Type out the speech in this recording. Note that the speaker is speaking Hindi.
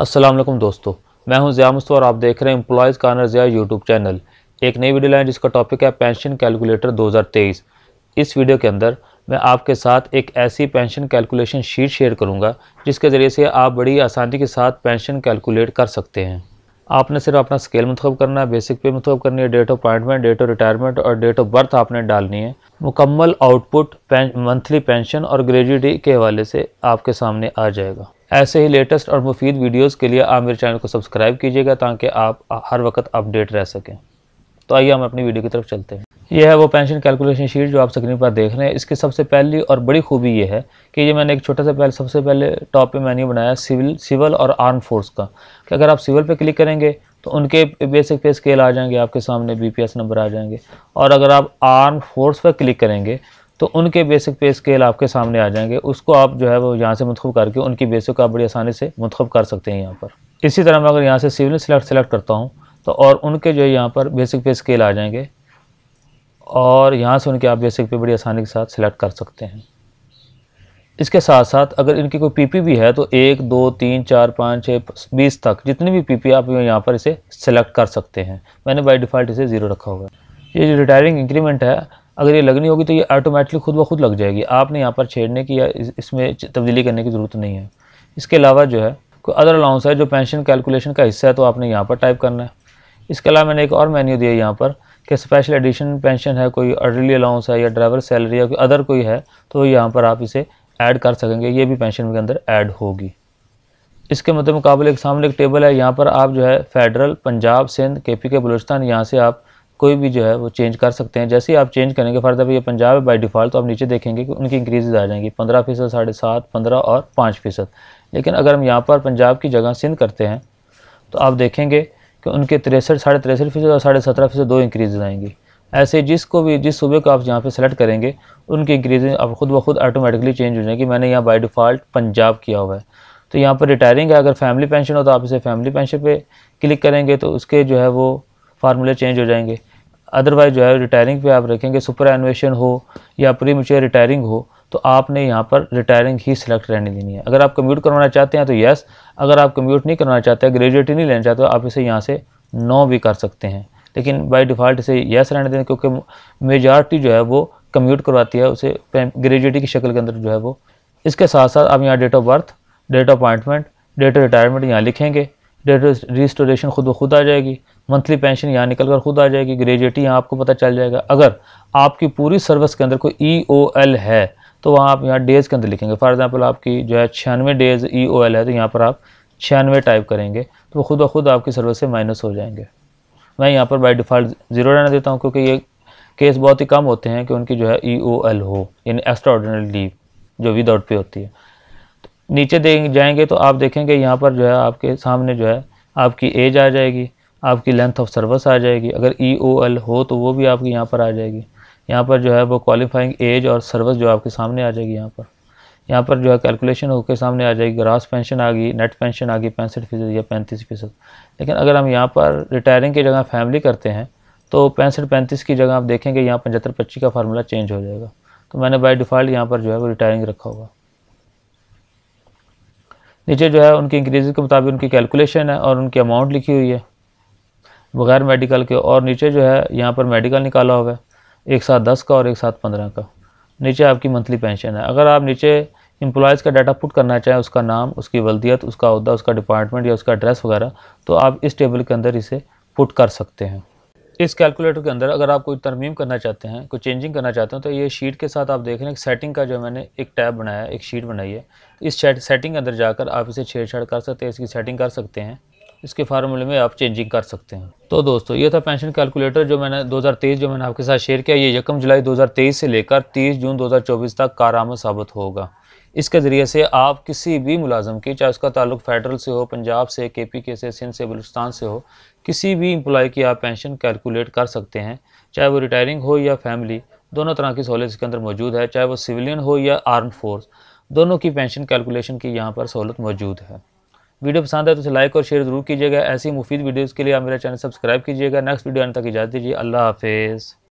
वालेकुम दोस्तों मैं हूं ज़िया मुस्तफ़ा और आप देख रहे हैं employees corner Zia YouTube channel एक नई वीडियो लाइन जिसका टॉपिक है पेंशन कैलकुलेटर 2023 इस वीडियो के अंदर मैं आपके साथ एक ऐसी पेंशन कैलकुलेशन शीट शेयर करूंगा जिसके ज़रिए से आप बड़ी आसानी के साथ पेंशन कैलकुलेट कर सकते हैं आपने सिर्फ अपना स्केल मुतब करना है बेसिक पे मुतब करनी है date of appointment date of retirement और डेट ऑफ बर्थ आपने डालनी है मुकम्मल आउटपुट मंथली पेंशन और ग्रेजुटी के हवाले से आपके सामने आ जाएगा ऐसे ही लेटेस्ट और मुफीद वीडियोस के लिए आप मेरे चैनल को सब्सक्राइब कीजिएगा ताकि आप हर वक्त अपडेट रह सकें तो आइए हम अपनी वीडियो की तरफ चलते हैं यह है वो पेंशन कैलकुलेशन शीट जो आप स्क्रीन पर देख रहे हैं इसकी सबसे पहली और बड़ी खूबी ये है कि ये मैंने एक छोटा सा पहले सबसे पहले टॉप पे मैंने बनाया सिविल सिविल और आर्म फोर्स का कि अगर आप सिविल पे क्लिक करेंगे तो उनके बेसिक पे स्केल आ जाएंगे आपके सामने बीपीएस नंबर आ जाएंगे और अगर आप आर्म फोर्स पर क्लिक करेंगे तो उनके बेसिक पे स्केल आपके सामने आ जाएंगे उसको आप जो है वो यहाँ से मंतखब करके उनकी बेसिक को आप बड़ी आसानी से मंतखब कर सकते हैं यहाँ पर इसी तरह मैं अगर यहाँ से सिविल सेलेक्ट सेलेक्ट करता हूँ तो और उनके जो है यहाँ पर बेसिक पे स्केल आ जाएंगे और यहाँ से उनके आप बेसिक पे बड़ी आसानी के साथ सेलेक्ट कर सकते हैं इसके साथ साथ अगर इनकी कोई पीपी भी है तो एक दो तीन चार पाँच छः बीस तक जितनी भी पीपी आप यहाँ पर इसे सेलेक्ट कर सकते हैं मैंने बाई डिफ़ॉल्ट इसे ज़ीरो रखा हुआ है ये जो रिटायरिंग इंक्रीमेंट है अगर ये लगनी होगी तो ये ऑटोमेटिकली खुद ब खुद लग जाएगी आपने यहाँ पर छेड़ने की या इसमें तब्दीली करने की ज़रूरत नहीं है इसके अलावा जो है कोई अदर अलाउंस है जो पेंशन कैलकुलेशन का हिस्सा है तो आपने यहाँ पर टाइप करना है इसके अलावा मैंने एक और मेन्यू दिया यहाँ पर कि स्पेशल एडिशन पेंशन है कोई अर्डरली अलाउंस है या ड्राइवर सैलरी या कोई अदर कोई है तो यहाँ पर आप इसे ऐड कर सकेंगे ये भी पेंशन के अंदर ऐड होगी इसके मतलब मुकाबले एक सामने एक टेबल है यहाँ पर आप जो है फेडरल पंजाब सिंध के पी के बलूचिस्तान यहाँ से आप कोई भी जो है वो चेंज कर सकते हैं जैसे ही आप चेंज करेंगे फर्द अभी ये पंजाब है बाई डिफ़ॉल्ट तो आप नीचे देखेंगे कि उनकी इंक्रीजेज आ जाएंगी पंद्रह फीसद साढ़े सात पंद्रह और पाँच फीसद लेकिन अगर हम यहाँ पर पंजाब की जगह सिंध करते हैं तो आप देखेंगे कि उनके तिरसठ साढ़े तिरसठ फीसद और साढ़े सत्रह फीसद दो इंक्रीजेज आएंगी ऐसे जिसको भी जिस सूबे को आप यहाँ पर सेलेक्ट करेंगे उनकी इंक्रीजिंग आप खुद ब खुद आटोमेटिकली चेंज हो जाएगी मैंने यहाँ बाई डिफ़ॉल्ट पंजाब किया हुआ है तो यहाँ पर रिटायरिंग है अगर फैमिली पेंशन हो तो आप इसे फैमिली पेंशन पर क्लिक करेंगे तो उसके जो है वो फार्मूले चेंज हो जाएंगे अदरवाइज जो है रिटायरिंग पे आप रखेंगे सुपर एनुएशन हो या प्री मच्योर रिटायरिंग हो तो आपने यहाँ पर रिटायरिंग ही सिलेक्ट रहने देनी है अगर आप कम्यूट करवाना चाहते हैं तो येस अगर आप कम्यूट नहीं करवाना चाहते ग्रेजुएट ही नहीं लेना चाहते आप इसे यहाँ से नो भी कर सकते हैं लेकिन बाई डिफ़ॉल्ट इसे येस रहने देना क्योंकि मेजॉरिटी जो है वो कम्यूट करवाती है उसे ग्रेजुएटी की शक्ल के अंदर जो है वो इसके साथ साथ आप यहाँ date of birth date of appointment date of retirement यहाँ लिखेंगे रिस्टोरेशन खुद ब खुद आ जाएगी मंथली पेंशन यहाँ निकल कर खुद आ जाएगी ग्रेजुएटी यहाँ आपको पता चल जाएगा अगर आपकी पूरी सर्विस के अंदर कोई ई ओ एल है तो वहाँ आप यहाँ डेज़ के अंदर लिखेंगे फॉर एग्ज़ाम्पल आपकी जो है छियानवे डेज़ ई ओ एल है तो यहाँ पर आप छियानवे टाइप करेंगे तो वो खुद ब खुद आपकी सर्विस से माइनस हो जाएंगे मैं यहाँ पर बाई डिफ़ॉल्ट ज़ीरो रहने देता हूँ क्योंकि ये केस बहुत ही कम होते हैं कि उनकी जो है ई ओ एल हो यानी एक्स्ट्रा ऑर्डिनरी लीव जो विदाउट पे होती है नीचे दे जाएंगे तो आप देखेंगे यहाँ पर जो है आपके सामने जो है आपकी एज आ जाएगी आपकी लेंथ ऑफ सर्विस आ जाएगी अगर ई ओ एल हो तो वो भी आपकी यहाँ पर आ जाएगी यहाँ पर जो है वो क्वालिफाइंग एज और सर्विस जो आपके सामने आ जाएगी यहाँ पर यहाँ पर जो है कैलकुलेशन होकर सामने आ जाएगी ग्रास पेंशन आ गई नेट पेंशन आ गई पैंसठ फीसद या पैंतीस फीसद लेकिन अगर हम यहाँ पर रिटायरिंग की जगह फैमिली करते हैं तो पैंसठ पैंतीस की जगह आप देखेंगे यहाँ पचहत्तर पच्चीस का फार्मूला चेंज हो जाएगा तो मैंने बाई डिफ़ॉल्ट यहाँ पर जो है वो रिटायरिंग रखा होगा नीचे जो है उनकी इंक्रीज के मुताबिक उनकी कैलकुलेशन है और उनकी अमाउंट लिखी हुई है बगैर मेडिकल के और नीचे जो है यहाँ पर मेडिकल निकाला हुआ है एक साथ दस का और एक साथ पंद्रह का नीचे आपकी मंथली पेंशन है अगर आप नीचे एम्प्लॉयज़ का डाटा पुट करना चाहें उसका नाम उसकी वल्दियत उसका अहदा उसका डिपार्टमेंट या उसका एड्रेस वगैरह तो आप इस टेबल के अंदर इसे पुट कर सकते हैं इस कैलकुलेटर के अंदर अगर आप कोई तरमीम करना चाहते हैं कोई चेंजिंग करना चाहते हैं तो ये शीट के साथ आप देख रहे हैं सेटिंग का जो मैंने एक टैब बनाया है एक शीट बनाई है इस सेटिंग के अंदर जाकर आप इसे छेड़छाड़ कर सकते हैं इसकी सेटिंग कर सकते हैं इसके फार्मूले में आप चेंजिंग कर सकते हैं तो दोस्तों ये था पेंशन कैलकुलेटर जो मैंने 2023 जो मैंने आपके साथ शेयर किया ये यकम जुलाई 2023 से लेकर 30 जून 2024 तक कारामद साबित होगा इसके ज़रिए से आप किसी भी मुलाजम की चाहे उसका ताल्लुक फेडरल से हो पंजाब से के पी के से सिंध से बलुस्तान से हो किसी भी इम्प्लॉय की आप पेंशन कैलकुलेट कर सकते हैं चाहे वो रिटायरिंग हो या फैमिली दोनों तरह की सहूलत इसके अंदर मौजूद है चाहे वो सिविलियन हो या आर्म फोर्स दोनों की पेंशन कैलकुलेशन की यहाँ पर सहूलत मौजूद है वीडियो पसंद है तो उसे लाइक और शेयर ज़रूर कीजिएगा ऐसी मुफीद वीडियोज़ के लिए आप मेरा चैनल सब्सक्राइब कीजिएगा नेक्स्ट वीडियो आने तक इजाज़त दीजिए अल्लाह हाफिज़